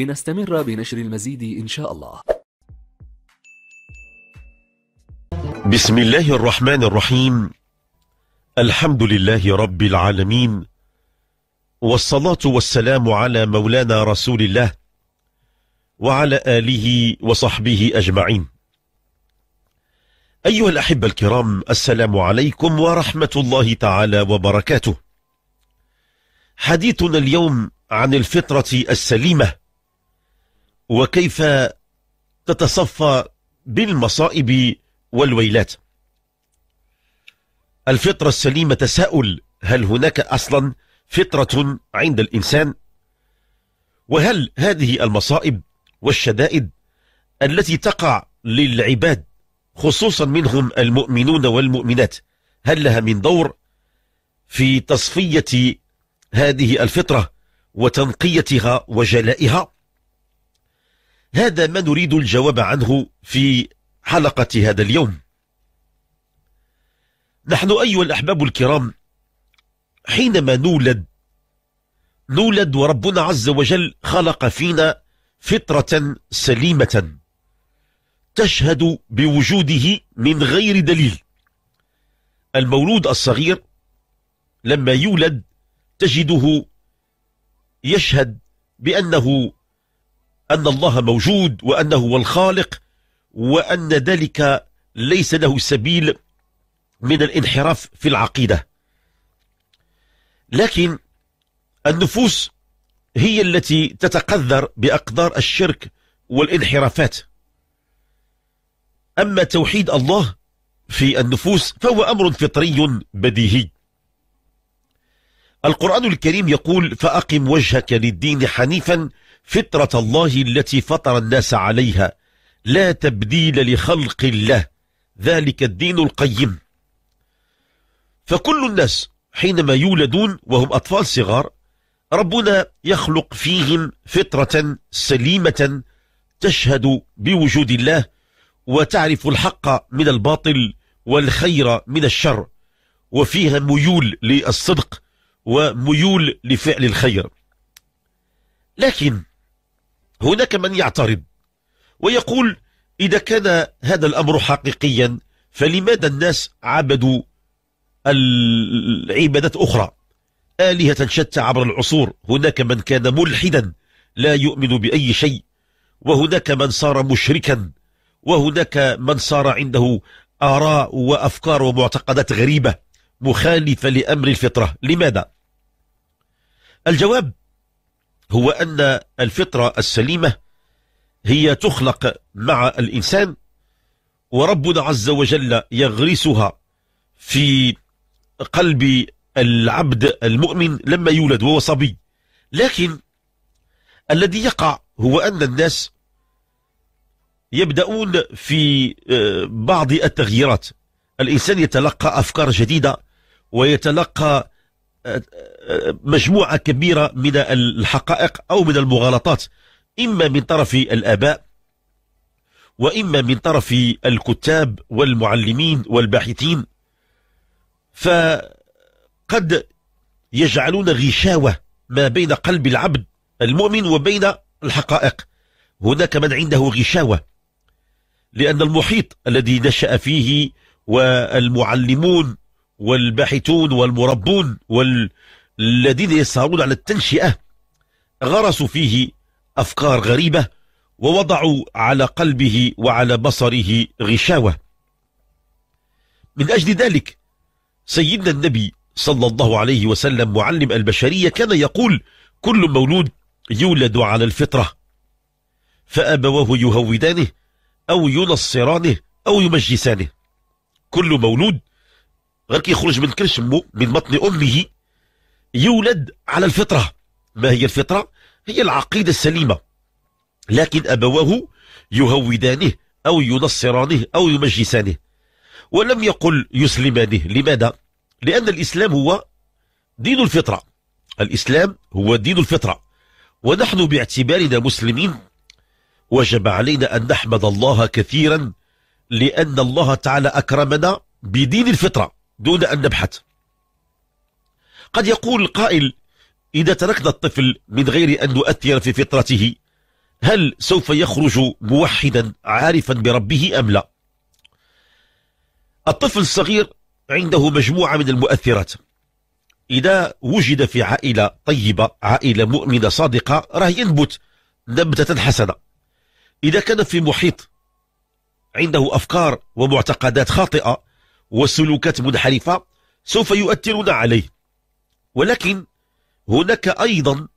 لنستمر بنشر المزيد إن شاء الله بسم الله الرحمن الرحيم الحمد لله رب العالمين والصلاة والسلام على مولانا رسول الله وعلى آله وصحبه أجمعين أيها الأحبة الكرام السلام عليكم ورحمة الله تعالى وبركاته حديثنا اليوم عن الفطرة السليمة وكيف تتصفى بالمصائب والويلات الفطرة السليمة تساؤل هل هناك أصلا فطرة عند الإنسان وهل هذه المصائب والشدائد التي تقع للعباد خصوصا منهم المؤمنون والمؤمنات هل لها من دور في تصفية هذه الفطرة وتنقيتها وجلائها هذا ما نريد الجواب عنه في حلقة هذا اليوم نحن أيها الأحباب الكرام حينما نولد نولد وربنا عز وجل خلق فينا فطرة سليمة تشهد بوجوده من غير دليل المولود الصغير لما يولد تجده يشهد بأنه أن الله موجود وأنه هو الخالق وأن ذلك ليس له سبيل من الانحراف في العقيدة لكن النفوس هي التي تتقذر بأقدار الشرك والانحرافات أما توحيد الله في النفوس فهو أمر فطري بديهي القرآن الكريم يقول فأقم وجهك للدين حنيفا فطرة الله التي فطر الناس عليها لا تبديل لخلق الله ذلك الدين القيم فكل الناس حينما يولدون وهم أطفال صغار ربنا يخلق فيهم فطرة سليمة تشهد بوجود الله وتعرف الحق من الباطل والخير من الشر وفيها ميول للصدق وميول لفعل الخير لكن هناك من يعترض ويقول إذا كان هذا الأمر حقيقيا فلماذا الناس عبدوا العبادات أخرى آلهة شتى عبر العصور هناك من كان ملحدا لا يؤمن بأي شيء وهناك من صار مشركا وهناك من صار عنده آراء وأفكار ومعتقدات غريبة مخالفة لأمر الفطرة لماذا؟ الجواب هو أن الفطرة السليمة هي تخلق مع الإنسان وربنا عز وجل يغرسها في قلب العبد المؤمن لما يولد وهو صبي لكن الذي يقع هو أن الناس يبدأون في آه، بعض التغييرات الإنسان يتلقى أفكار جديدة ويتلقى مجموعة كبيرة من الحقائق أو من المغالطات إما من طرف الآباء وإما من طرف الكتاب والمعلمين والباحثين فقد يجعلون غشاوة ما بين قلب العبد المؤمن وبين الحقائق هناك من عنده غشاوة لأن المحيط الذي نشأ فيه والمعلمون والباحثون والمربون والذين يسهرون على التنشئة غرسوا فيه أفكار غريبة ووضعوا على قلبه وعلى بصره غشاوة من أجل ذلك سيدنا النبي صلى الله عليه وسلم معلم البشرية كان يقول كل مولود يولد على الفطرة فأبواه يهودانه أو ينصرانه أو يمجسانه كل مولود غير كي يخرج من كرش امه من بطن امه يولد على الفطره ما هي الفطره هي العقيده السليمه لكن ابواه يهودانه او ينصرانه او يمجسانه ولم يقل يسلمانه لماذا لان الاسلام هو دين الفطره الاسلام هو دين الفطره ونحن باعتبارنا مسلمين وجب علينا ان نحمد الله كثيرا لان الله تعالى اكرمنا بدين الفطره دون أن نبحث قد يقول قائل إذا تركنا الطفل من غير أن نؤثر في فطرته هل سوف يخرج موحدا عارفا بربه أم لا الطفل الصغير عنده مجموعة من المؤثرات إذا وجد في عائلة طيبة عائلة مؤمنة صادقة راه ينبت نبتة حسنة إذا كان في محيط عنده أفكار ومعتقدات خاطئة وسلوكات منحرفة سوف يؤثرون عليه ولكن هناك أيضا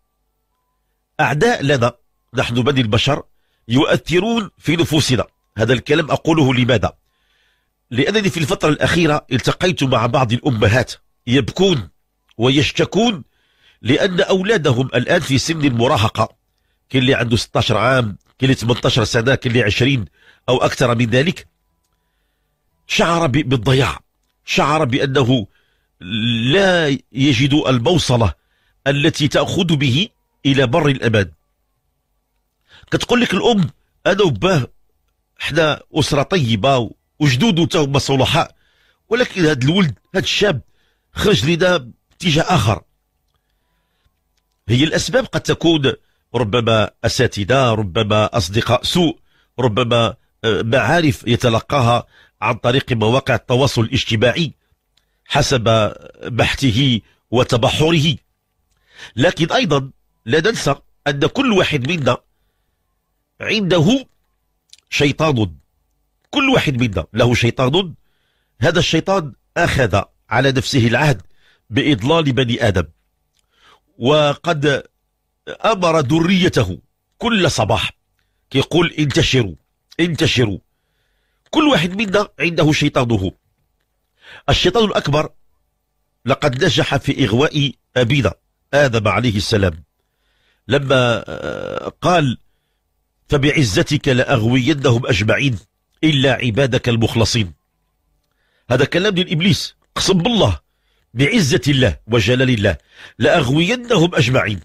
أعداء لنا نحن بني البشر يؤثرون في نفوسنا هذا الكلام أقوله لماذا؟ لأنني في الفترة الأخيرة التقيت مع بعض الأمهات يبكون ويشتكون لأن أولادهم الآن في سن المراهقة كل اللي عنده 16 عام كل 18 سنة كل 20 أو أكثر من ذلك شعر بالضياع شعر بأنه لا يجد البوصلة التي تأخذ به إلى بر الأبد كتقول لك الأم أنا وباه حنا أسرة طيبة وجدود تهم صلحاء ولكن هذا الولد هذا الشاب خرج لنا باتجاه آخر هي الأسباب قد تكون ربما أساتذة ربما أصدقاء سوء ربما آه، معارف يتلقاها عن طريق مواقع التواصل الاجتماعي حسب بحثه وتبحره لكن أيضا لا ننسى أن كل واحد منا عنده شيطان كل واحد منا له شيطان هذا الشيطان أخذ على نفسه العهد بإضلال بني آدم وقد أمر ذريته كل صباح كيقول انتشروا انتشروا كل واحد منا عنده شيطانه الشيطان الأكبر لقد نجح في إغواء أبينا آدم عليه السلام لما آه، قال فبعزتك لأغوينهم أجمعين إلا عبادك المخلصين هذا كلام للإبليس اقسم بالله بعزة الله وجلال الله لأغوينهم أجمعين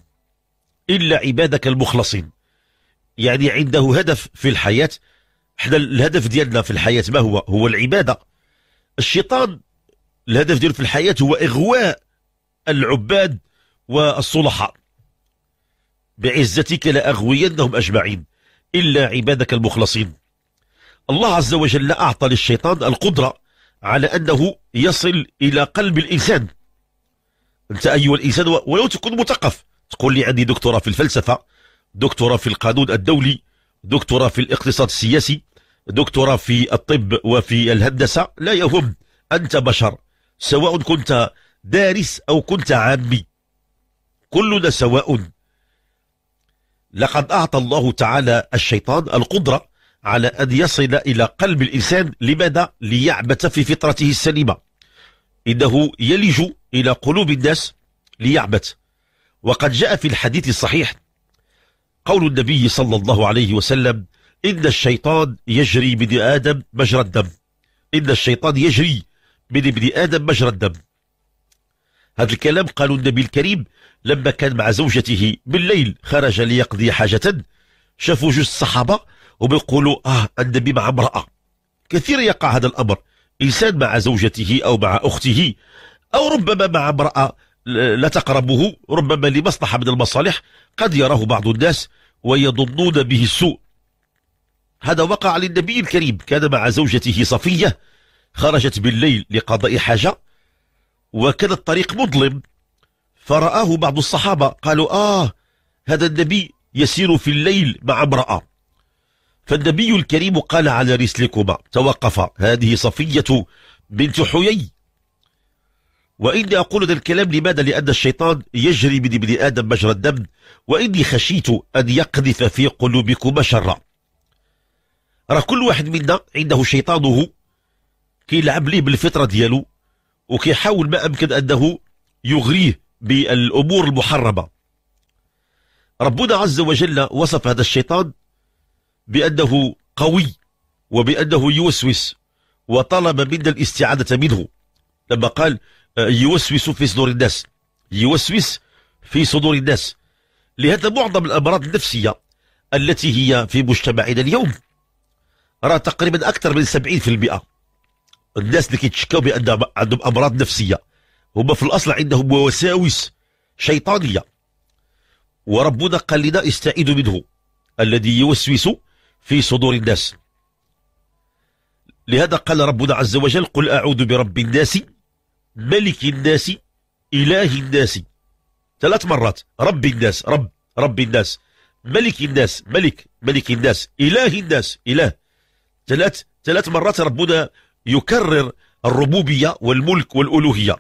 إلا عبادك المخلصين يعني عنده هدف في الحياة احنا الهدف ديالنا في الحياة ما هو هو العبادة الشيطان الهدف ديالو في الحياة هو إغواء العباد والصلحاء بعزتك لأغوينهم أجمعين إلا عبادك المخلصين الله عز وجل أعطى للشيطان القدرة على أنه يصل إلى قلب الإنسان أنت أيها الإنسان ولو تكون مثقف تقول لي عندي دكتوراه في الفلسفة دكتوراه في القانون الدولي دكتوراه في الاقتصاد السياسي دكتوراه في الطب وفي الهندسة لا يهم أنت بشر سواء كنت دارس أو كنت عامي كلنا سواء لقد أعطى الله تعالى الشيطان القدرة على أن يصل إلى قلب الإنسان لماذا؟ ليعبث في فطرته السليمة إنه يلج إلى قلوب الناس ليعبث وقد جاء في الحديث الصحيح قول النبي صلى الله عليه وسلم إن الشيطان يجري من آدم مجرى الدم إن الشيطان يجري من ابن آدم مجرى الدم هذا الكلام قاله النبي الكريم لما كان مع زوجته بالليل خرج ليقضي حاجة شافوا جوج الصحابة وبيقولوا آه النبي مع امرأة كثير يقع هذا الأمر إنسان مع زوجته أو مع أخته أو ربما مع امرأة لا تقربه ربما لمصلحة من المصالح قد يراه بعض الناس ويظنون به السوء هذا وقع للنبي الكريم كان مع زوجته صفية خرجت بالليل لقضاء حاجة وكان الطريق مظلم فرآه بعض الصحابة قالوا آه هذا النبي يسير في الليل مع امرأة فالنبي الكريم قال على رسلكما توقف هذه صفية بنت حيي وإني أقول ذا الكلام لماذا لأن الشيطان يجري من ابن آدم مجرى الدم وإني خشيت أن يقذف في قلوبكما شرا راه كل واحد منا عنده شيطانه كيلعب ليه بالفطرة ديالو وكيحاول ما أمكن أنه يغريه بالأمور المحرمة ربنا عز وجل وصف هذا الشيطان بأنه قوي وبأنه يوسوس وطلب منا الاستعادة منه لما قال آه، يوسوس في صدور الناس يوسوس في صدور الناس لهذا معظم الأمراض النفسية التي هي في مجتمعنا اليوم راه تقريبا أكثر من 70% الناس اللي كيتشكاو بأن عندهم أمراض نفسية هما في الأصل عندهم وساوس شيطانية وربنا قال لنا استعيدوا منه الذي يوسوس في صدور الناس لهذا قال ربنا عز وجل قل أعوذ برب الناس ملك الناس إله الناس ثلاث مرات رب الناس رب رب الناس ملك الناس ملك ملك الناس إله الناس إله ثلاث ثلاث مرات ربنا يكرر الربوبية والملك والألوهية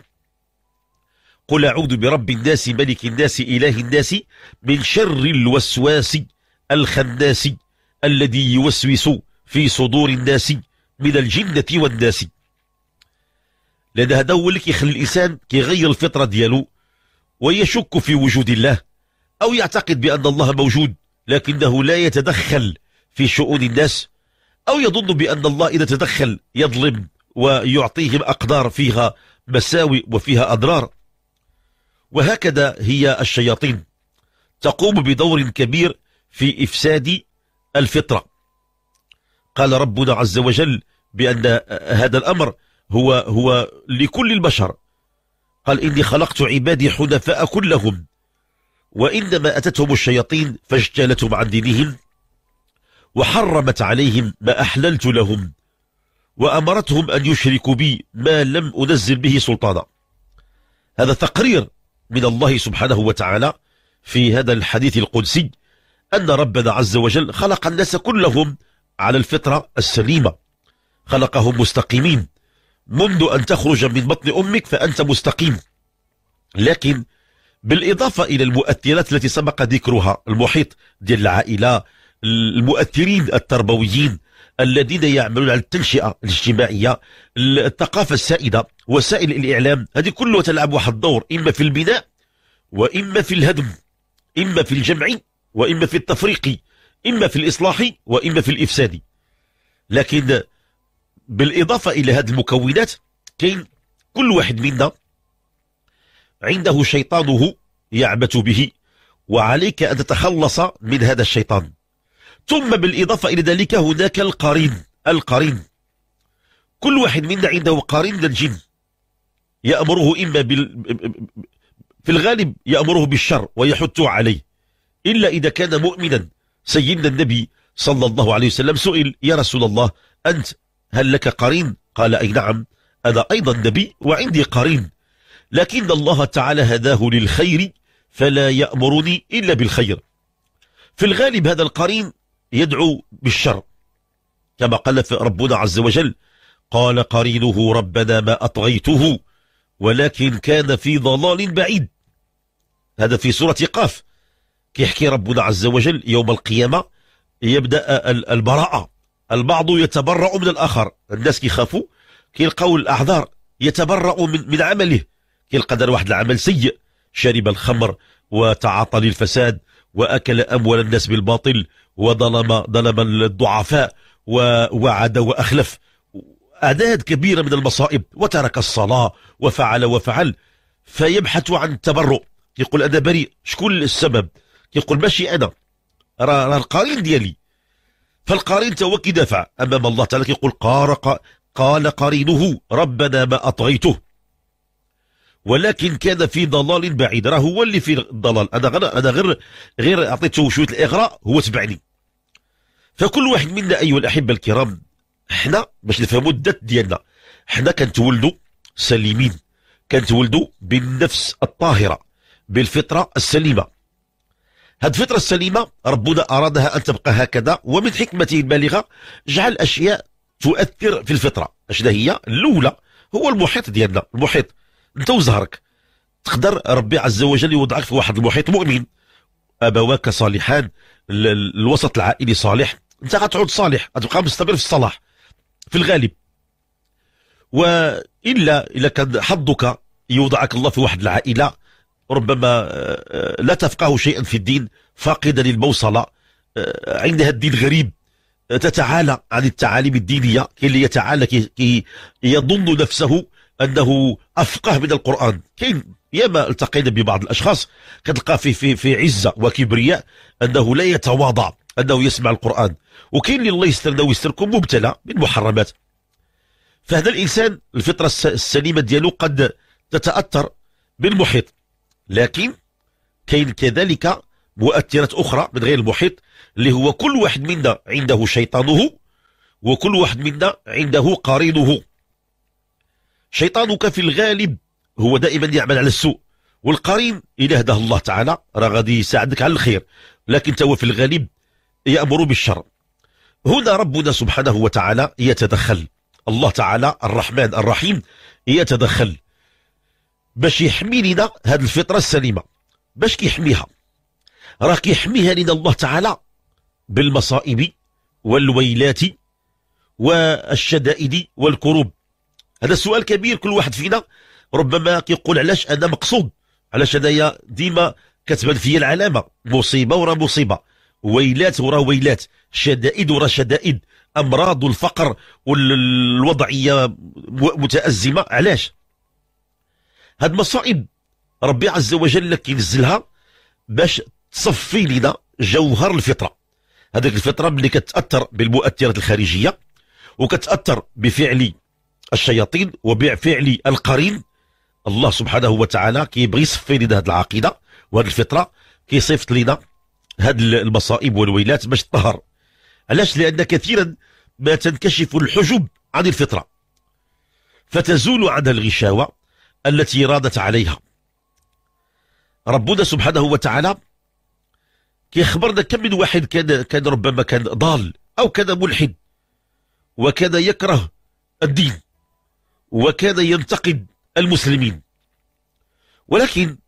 قل أعوذ برب الناس ملك الناس إله الناس من شر الوسواس الخناس الذي يوسوس في صدور الناس من الجنة والناس لأن هذا هو اللي كيخلي الإنسان كيغير الفطرة ديالو ويشك في وجود الله أو يعتقد بأن الله موجود لكنه لا يتدخل في شؤون الناس أو يظن بأن الله إذا تدخل يظلم ويعطيهم أقدار فيها مساوئ وفيها أضرار وهكذا هي الشياطين تقوم بدور كبير في إفساد الفطرة قال ربنا عز وجل بأن هذا الأمر هو هو لكل البشر قال إني خلقت عبادي حنفاء كلهم وإنما أتتهم الشياطين فاجتالتهم عن دينهم وحرمت عليهم ما أحللت لهم وأمرتهم أن يشركوا بي ما لم أنزل به سلطانا هذا تقرير من الله سبحانه وتعالى في هذا الحديث القدسي أن ربنا عز وجل خلق الناس كلهم على الفطرة السليمة خلقهم مستقيمين منذ أن تخرج من بطن أمك فأنت مستقيم لكن بالإضافة إلى المؤثرات التي سبق ذكرها المحيط ديال العائلة المؤثرين التربويين الذين يعملون على التنشئة الاجتماعية الثقافة السائدة وسائل الإعلام هذه كلها تلعب واحد الدور إما في البناء وإما في الهدم إما في الجمع وإما في التفريق إما في الإصلاح وإما في الإفساد لكن بالاضافه الى هذه المكونات كاين كل واحد منا عنده شيطانه يعبث به وعليك ان تتخلص من هذا الشيطان ثم بالاضافه الى ذلك هناك القرين القرين كل واحد منا عنده قرين من الجن يامره اما بال... في الغالب يامره بالشر ويحث عليه الا اذا كان مؤمنا سيدنا النبي صلى الله عليه وسلم سئل يا رسول الله انت هل لك قرين قال أي نعم أنا أيضا نبي وعندي قرين لكن الله تعالى هداه للخير فلا يأمرني إلا بالخير في الغالب هذا القرين يدعو بالشر كما قال ربنا عز وجل قال قرينه ربنا ما أطغيته ولكن كان في ضلال بعيد هذا في سورة قاف كيحكي ربنا عز وجل يوم القيامة يبدأ البراءة البعض يتبرع من الآخر الناس كيخافوا كيلقاو الأعذار يتبرأ من, من عمله كيلقى دار واحد العمل سيء شرب الخمر وتعاطى للفساد وأكل أموال الناس بالباطل وظلم ظلم الضعفاء ووعد وأخلف أعداد كبيرة من المصائب وترك الصلاة وفعل وفعل فيبحث عن التبرؤ يقول أنا بريء شكون السبب يقول ماشي أنا راه القرين ديالي فالقارين كي دافع أمام الله تعالى يقول قارق قال قرينه ربنا ما أطغيته ولكن كان في ضلال بعيد راه هو اللي في الضلال انا غير انا غير غير أعطيته شويه الاغراء هو تبعني فكل واحد منا ايها الاحبه الكرام حنا باش نفهموا الدات ديالنا حنا كنتولدوا سليمين كنتولدوا بالنفس الطاهره بالفطره السليمه هاد الفطرة السليمة ربنا أرادها أن تبقى هكذا ومن حكمته البالغة جعل أشياء تؤثر في الفطرة أشنا هي الأولى هو المحيط ديالنا المحيط أنت وزهرك تقدر ربي عز وجل يوضعك في واحد المحيط مؤمن أبواك صالحان الوسط العائلي صالح أنت غتعود صالح غتبقى مستمر في الصلاح في الغالب وإلا اذا كان حظك يوضعك الله في واحد العائلة ربما آه، آه، لا تفقه شيئا في الدين فاقدا للبوصله آه، عندها الدين غريب تتعالى عن التعاليم الدينيه كاين اللي يتعالى كي يظن نفسه انه افقه من القران كاين ياما التقينا ببعض الاشخاص كتلقى في في في عزه وكبرياء انه لا يتواضع انه يسمع القران وكاين اللي الله يسترنا ويستركم مبتلى بالمحرمات فهذا الانسان الفطره السليمه ديالو قد تتاثر بالمحيط لكن كاين كذلك مؤثرات أخرى من غير المحيط اللي هو كل واحد منا عنده شيطانه وكل واحد منا عنده قرينه شيطانك في الغالب هو دائما يعمل على السوء والقرين إلى هداه الله تعالى راه غادي يساعدك على الخير لكن توا في الغالب يأمر بالشر هنا ربنا سبحانه وتعالى يتدخل الله تعالى الرحمن الرحيم يتدخل باش يحمي لنا هذه الفطره السليمه باش كيحميها راه كيحميها لنا الله تعالى بالمصائب والويلات والشدائد والكروب هذا سؤال كبير كل واحد فينا ربما كيقول علاش انا مقصود علاش انايا ديما كتبان فيا العلامه مصيبه ورا مصيبه ويلات ورا ويلات شدائد ورا شدائد امراض والفقر والوضعيه متازمه علاش هاد المصائب ربي عز وجل كينزلها باش تصفي لنا جوهر الفطره هذيك الفطره اللي كتاثر بالمؤثرات الخارجيه وكتاثر بفعل الشياطين وبفعل القرين الله سبحانه وتعالى كيبغي يصفي لنا هذه العقيده وهذه الفطره كيصيفط لنا هاد المصائب والويلات باش تطهر علاش لان كثيرا ما تنكشف الحجب عن الفطره فتزول عنها الغشاوه التي رادت عليها ربنا سبحانه وتعالى كيخبرنا كم من واحد كان كان ربما كان ضال او كان ملحد وكان يكره الدين وكان ينتقد المسلمين ولكن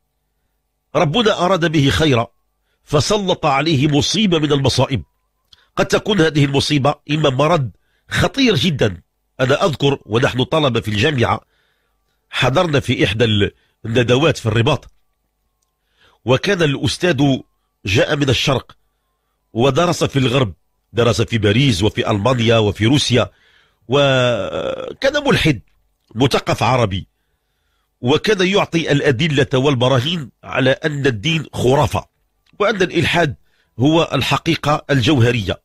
ربنا اراد به خيرا فسلط عليه مصيبه من المصائب قد تكون هذه المصيبه اما مرض خطير جدا انا اذكر ونحن طلبه في الجامعه حضرنا في إحدى الندوات في الرباط وكان الأستاذ جاء من الشرق ودرس في الغرب درس في باريس وفي ألمانيا وفي روسيا وكان ملحد مثقف عربي وكان يعطي الأدلة والبراهين على أن الدين خرافة وأن الإلحاد هو الحقيقة الجوهرية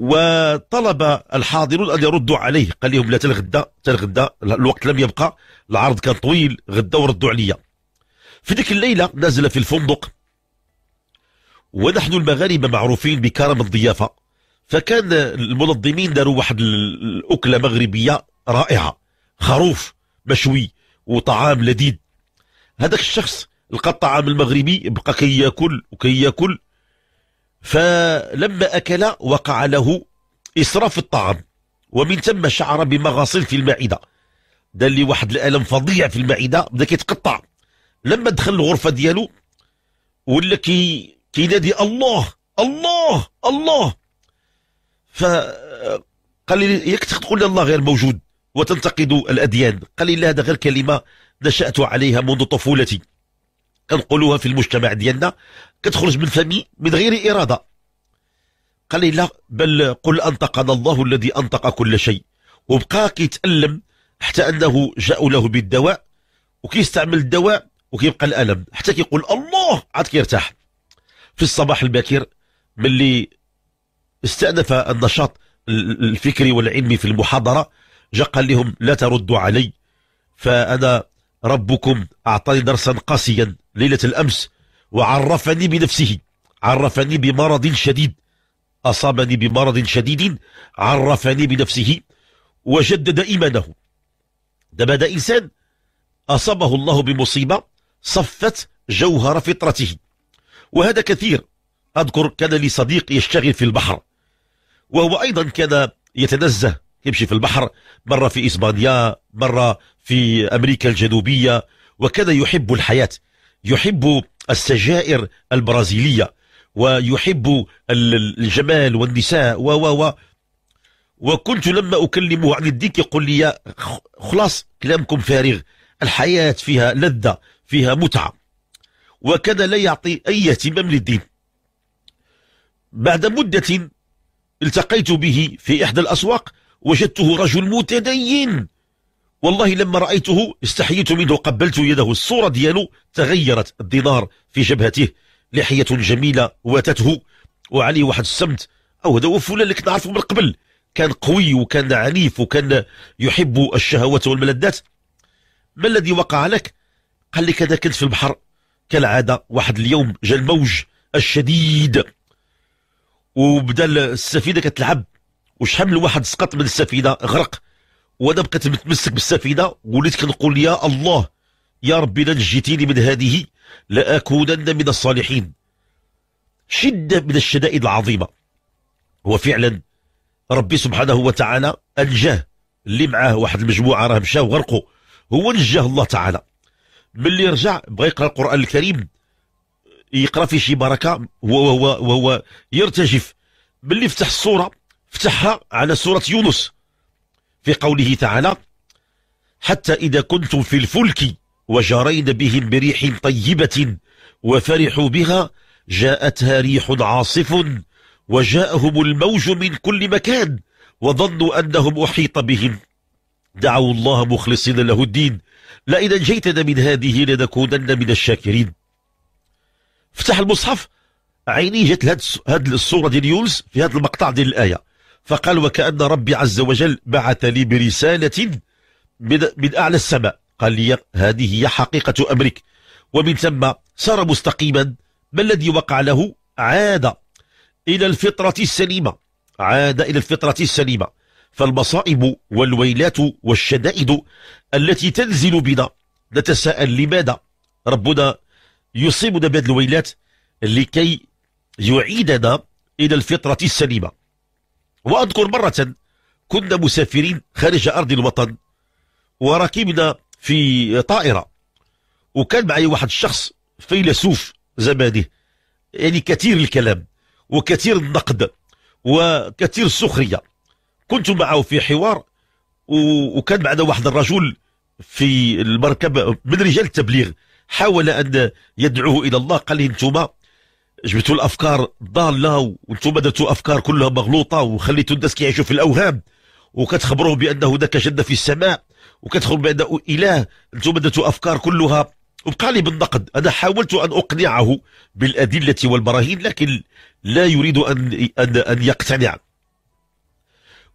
وطلب الحاضرون ان يردوا عليه قال لهم لا تلغدا تلغدا الوقت لم يبقى العرض كان طويل غدا وردوا عليا في ذيك الليله نزل في الفندق ونحن المغاربه معروفين بكرم الضيافه فكان المنظمين داروا واحد الاكله مغربيه رائعه خروف مشوي وطعام لذيذ هذاك الشخص لقى الطعام المغربي بقى كياكل كي وكياكل فلما أكل وقع له إسراف الطعام ومن ثم شعر بمغاصيل في المعدة دار لي واحد الألم فظيع في المعدة بدا كيتقطع لما دخل الغرفة ديالو ولا كي كينادي الله الله الله فقال لي ياك تقول الله غير موجود وتنتقد الأديان قال لي لا هذا غير كلمة نشأت عليها منذ طفولتي كنقولوها في المجتمع ديالنا كتخرج من فمي من غير اراده قال لي لا بل قل انطقنا الله الذي انطق كل شيء وبقى كيتالم حتى انه جاء له بالدواء وكيستعمل الدواء وكيبقى الالم حتى كيقول الله عاد كيرتاح في الصباح الباكر ملي استأنف النشاط الفكري والعلمي في المحاضرة جا قال لهم لا تردوا علي فأنا ربكم أعطاني درسا قاسيا ليلة الأمس وعرفني بنفسه عرفني بمرض شديد أصابني بمرض شديد عرفني بنفسه وجدد إيمانه دابا هذا إنسان أصابه الله بمصيبة صفت جوهر فطرته وهذا كثير أذكر كان لي صديق يشتغل في البحر وهو أيضا كان يتنزه يمشي في البحر مرة في إسبانيا مرة في أمريكا الجنوبية وكذا يحب الحياة يحب السجائر البرازيلية ويحب الجمال والنساء و و و وكنت لما أكلمه عن الديك يقول لي خلاص كلامكم فارغ الحياة فيها لذة فيها متعة وكذا لا يعطي أي اهتمام للدين بعد مدة التقيت به في إحدى الأسواق وجدته رجل متدين والله لما رأيته استحييت منه قبلت يده الصورة ديالو تغيرت الدينار في جبهته لحية جميلة واتته وعليه واحد السمت أو هذا هو فلان اللي كنت من قبل كان قوي وكان عنيف وكان يحب الشهوات والملذات ما الذي وقع لك قال لك كذا كنت في البحر كالعادة واحد اليوم جا الموج الشديد وبدا السفينة كتلعب وشحال واحد سقط من السفينه غرق وانا بقيت متمسك بالسفينه وليت كنقول يا الله يا ربي لنجيتيني من هذه لاكونن من الصالحين شده من الشدائد العظيمه وفعلا ربي سبحانه وتعالى انجاه اللي معاه واحد المجموعه راه مشاو غرقوا هو نجاه الله تعالى ملي رجع بغى يقرا القران الكريم يقرا فيه شي بركه وهو وهو يرتجف ملي فتح الصوره افتحها على سورة يونس في قوله تعالى حتى إذا كنتم في الفلك وجرين بهم بريح طيبة وفرحوا بها جاءتها ريح عاصف وجاءهم الموج من كل مكان وظنوا أنهم أحيط بهم دعوا الله مخلصين له الدين لئن أنجيتنا من هذه لنكونن من الشاكرين افتح المصحف عيني جت لهاد الصورة ديال يونس في هذا المقطع ديال الآية فقال وكأن ربي عز وجل بعث لي برسالة من, من أعلى السماء قال لي هذه هي حقيقة أمرك ومن ثم صار مستقيما ما الذي وقع له عاد إلى الفطرة السليمة عاد إلى الفطرة السليمة فالمصائب والويلات والشدائد التي تنزل بنا نتساءل لماذا ربنا يصيبنا بهذه الويلات لكي يعيدنا إلى الفطرة السليمة وأذكر مرة كنا مسافرين خارج أرض الوطن وركبنا في طائرة وكان معي واحد الشخص فيلسوف زمانه يعني كثير الكلام وكثير النقد وكثير السخرية كنت معه في حوار وكان معنا واحد الرجل في المركبة من رجال التبليغ حاول أن يدعوه إلى الله قال لي انتما جبتوا الافكار الضاله وانتم درتوا افكار كلها مغلوطه وخليتوا الناس كيعيشوا في الاوهام وكتخبروه بانه ذاك جد في السماء وكتخبروا بانه اله انتم درتوا افكار كلها وبقى لي بالنقد انا حاولت ان اقنعه بالادله والبراهين لكن لا يريد ان ان, أن يقتنع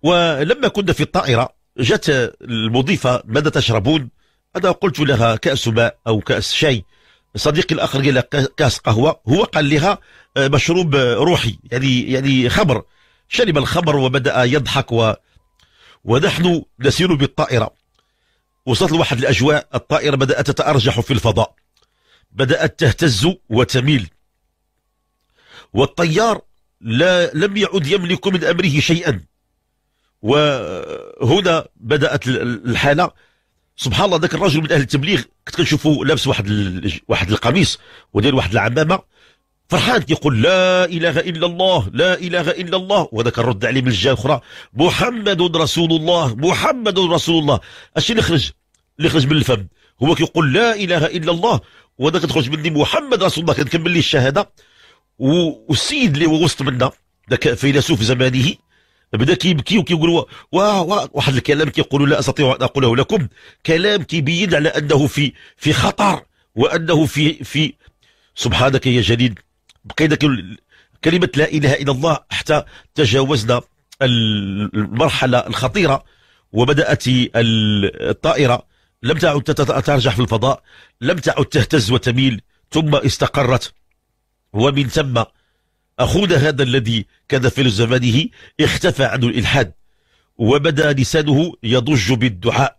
ولما كنا في الطائره جت المضيفه ماذا تشربون انا قلت لها كاس ماء او كاس شاي صديقي الاخر قال لها كاس قهوه هو قال لها آه، مشروب آه، روحي يعني يعني خبر شرب الخبر وبدا يضحك و ونحن نسير بالطائره وصلت لواحد الاجواء الطائره بدات تتارجح في الفضاء بدات تهتز وتميل والطيار لا لم يعد يملك من امره شيئا وهنا بدات الحاله سبحان الله ذاك الرجل من اهل التبليغ كنت كنشوفه لابس واحد ال... واحد القميص وداير واحد العمامه فرحان كيقول لا اله الا الله لا اله الا الله وذاك الرد عليه من الجهه الاخرى محمد رسول الله محمد رسول الله اش اللي خرج اللي خرج من الفم هو كيقول لا اله الا الله وذاك تخرج مني محمد رسول الله كنكمل ليه الشهاده والسيد اللي هو وسط منا ذاك فيلسوف زمانه بدا كيبكي وكيقول واحد الكلام كيقولوا لا استطيع ان اقوله لكم كلام كيبين على انه في في خطر وانه في في سبحانك يا جليل بقينا كلمه لا اله الا الله حتى تجاوزنا المرحله الخطيره وبدات الطائره لم تعد تترجح في الفضاء لم تعد تهتز وتميل ثم استقرت ومن ثم أخونا هذا الذي كان في زمانه اختفى عنه الإلحاد وبدا لسانه يضج بالدعاء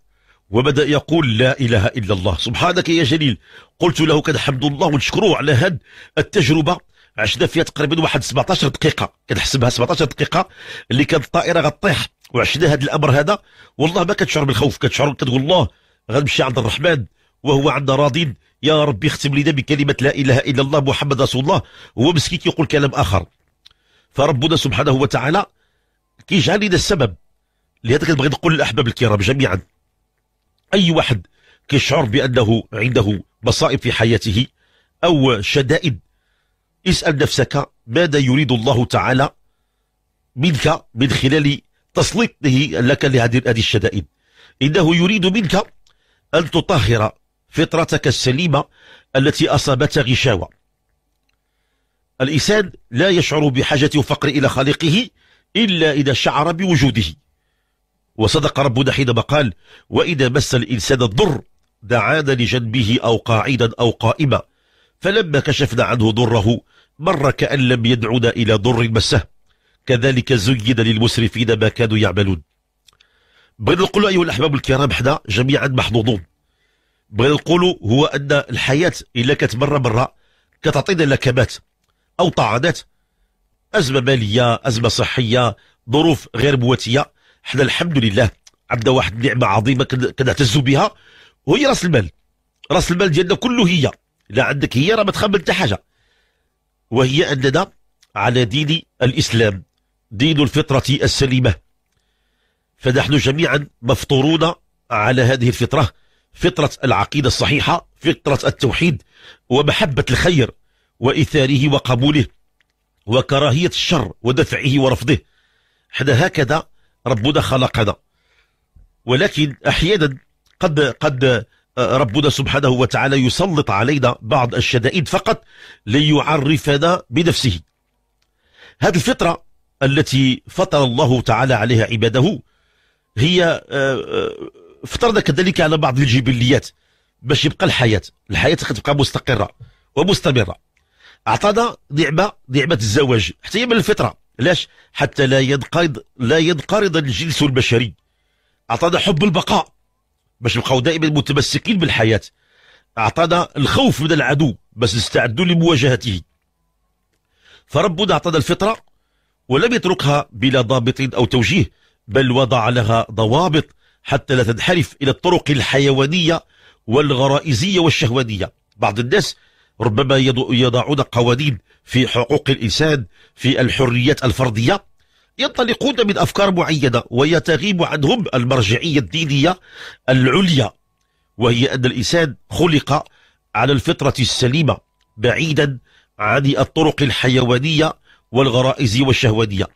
وبدا يقول لا اله الا الله سبحانك يا جليل قلت له كان حمد الله ونشكره على هاد التجربه عشنا فيها تقريبا واحد 17 دقيقه كنحسبها 17 دقيقه اللي كانت الطائره غطيح وعشنا هذا الامر هذا والله ما كتشعر بالخوف كتشعر كتقول الله غنمشي عند الرحمن وهو عند راضين يا ربي اختم لنا بكلمة لا إله إلا الله محمد رسول الله هو مسكين يقول كلام آخر فربنا سبحانه وتعالى كيجعل لنا السبب لهذا كنبغي نقول للأحباب الكرام جميعا أي واحد كيشعر بأنه عنده مصائب في حياته أو شدائد اسأل نفسك ماذا يريد الله تعالى منك من خلال تسليطه لك لهذه الشدائد إنه يريد منك أن تطهر فطرتك السليمة التي أصابتها غشاوة الإنسان لا يشعر بحاجة وفقر إلى خالقه إلا إذا شعر بوجوده وصدق ربنا حينما قال وإذا مس الإنسان الضر دعانا لجنبه أو قاعدا أو قائما فلما كشفنا عنه ضره مر كأن لم يدعونا إلى ضر مسه كذلك زين للمسرفين ما كانوا يعملون بغينا نقول أيها الأحباب الكرام احنا جميعا محظوظون بغينا نقولوا هو ان الحياه الا كانت برا برا كتعطينا لكبات او طاعنات ازمه ماليه ازمه صحيه ظروف غير مواتيه حنا الحمد لله عندنا واحد النعمه عظيمه كنعتزوا بها وهي راس المال راس المال ديالنا كله هي لا عندك هي راه ما تخبل حتى حاجه وهي اننا على دين الاسلام دين الفطره السليمه فنحن جميعا مفطورون على هذه الفطره فطرة العقيدة الصحيحة فطرة التوحيد ومحبة الخير وإثاره وقبوله وكراهية الشر ودفعه ورفضه حدا هكذا ربنا خلقنا ولكن أحيانا قد قد آه، ربنا سبحانه وتعالى يسلط علينا بعض الشدائد فقط ليعرفنا بنفسه هذه الفطرة التي فطر الله تعالى عليها عباده هي آه، آه، افترض كذلك على بعض الجبليات باش يبقى الحياه الحياه تبقى مستقره ومستمره اعطانا نعمه نعمه الزواج حتى هي من الفطره علاش حتى لا ينقرض لا ينقرض الجنس البشري اعطانا حب البقاء باش نبقاو دائما متمسكين بالحياه اعطانا الخوف من العدو باش نستعدوا لمواجهته فربنا اعطانا الفطره ولم يتركها بلا ضابط او توجيه بل وضع لها ضوابط حتى لا تنحرف إلى الطرق الحيوانية والغرائزية والشهوانية بعض الناس ربما يضعون قوانين في حقوق الإنسان في الحريات الفردية ينطلقون من أفكار معينة ويتغيب عنهم المرجعية الدينية العليا وهي أن الإنسان خلق على الفطرة السليمة بعيدا عن الطرق الحيوانية والغرائز والشهوانية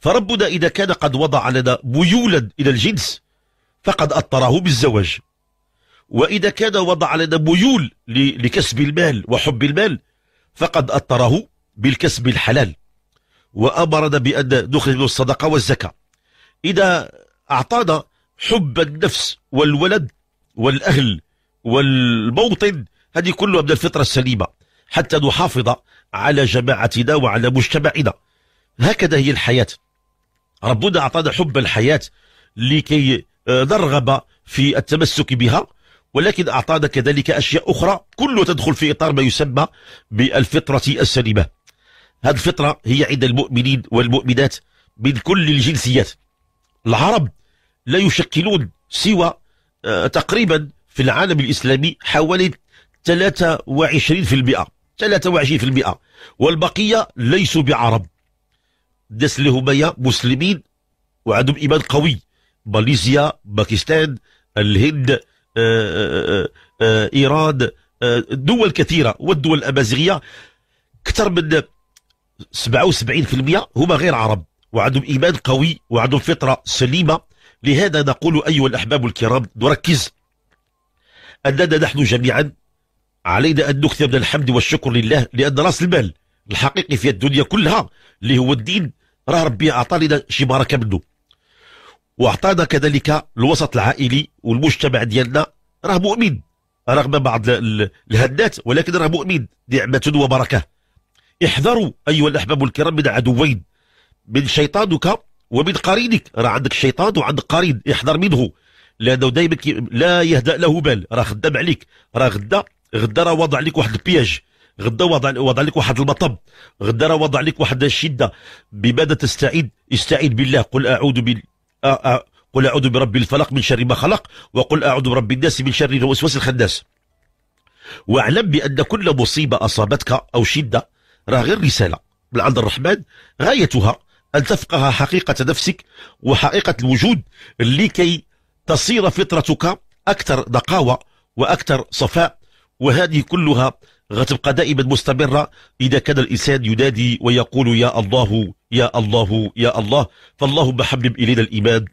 فربنا إذا كان قد وضع لنا ميولا إلى الجنس فقد أطره بالزواج وإذا كان وضع لنا ميول لكسب المال وحب المال فقد أطره بالكسب الحلال وأمرنا بأن نخرج من الصدقة والزكاة إذا أعطانا حب النفس والولد والأهل والموطن هذه كلها من الفطرة السليمة حتى نحافظ على جماعتنا وعلى مجتمعنا هكذا هي الحياة ربنا أعطانا حب الحياة لكي رغب في التمسك بها ولكن أعطانا كذلك أشياء أخرى كلها تدخل في إطار ما يسمى بالفطرة السليمة هذه الفطرة هي عند المؤمنين والمؤمنات من كل الجنسيات العرب لا يشكلون سوى آه، تقريبا في العالم الإسلامي حوالي 23% 23% والبقية ليسوا بعرب الناس اللي هما مسلمين وعندهم إيمان قوي ماليزيا باكستان الهند آه، آه، آه، ايران دول كثيره والدول الامازيغيه اكثر من 77% هما غير عرب وعندهم ايمان قوي وعندهم فطره سليمه لهذا نقول ايها الاحباب الكرام نركز اننا نحن جميعا علينا ان نكثر من الحمد والشكر لله لان راس المال الحقيقي في الدنيا كلها اللي هو الدين راه ربي اعطى لنا شي بركه منه واعطانا كذلك الوسط العائلي والمجتمع ديالنا راه مؤمن رغم بعض الهدات ولكن راه مؤمن نعمة وبركة احذروا أيها الأحباب الكرام من عدوين من شيطانك ومن قرينك راه عندك شيطان وعندك قرين احذر منه لأنه دائما لا يهدأ له بال راه خدام عليك راه غدا غدا راه وضع عليك واحد البياج غدا وضع وضع لك واحد المطب غدا راه وضع لك واحد الشده بماذا تستعيد استعيد بالله قل اعوذ بالله آه، آه، قل أعوذ برب الفلق من شر ما خلق وقل أعوذ برب الناس من شر الوسواس الخناس واعلم بأن كل مصيبة أصابتك أو شدة راه غير رسالة من عند الرحمن غايتها أن تفقه حقيقة نفسك وحقيقة الوجود لكي تصير فطرتك أكثر نقاوة وأكثر صفاء وهذه كلها غتبقى دائما مستمرة إذا كان الإنسان ينادي ويقول يا الله يا الله يا الله فاللهم حبب إلينا الإيمان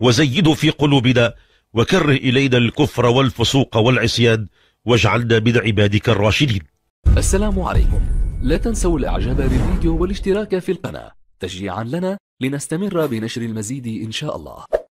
وزيده في قلوبنا وكره إلينا الكفر والفسوق والعصيان واجعلنا من عبادك الراشدين السلام عليكم لا تنسوا الإعجاب بالفيديو والاشتراك في القناة تشجيعا لنا لنستمر بنشر المزيد إن شاء الله